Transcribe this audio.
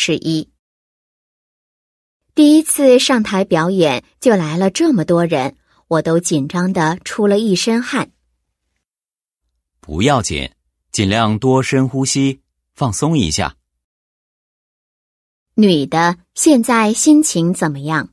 十一，第一次上台表演就来了这么多人，我都紧张的出了一身汗。不要紧，尽量多深呼吸，放松一下。女的现在心情怎么样？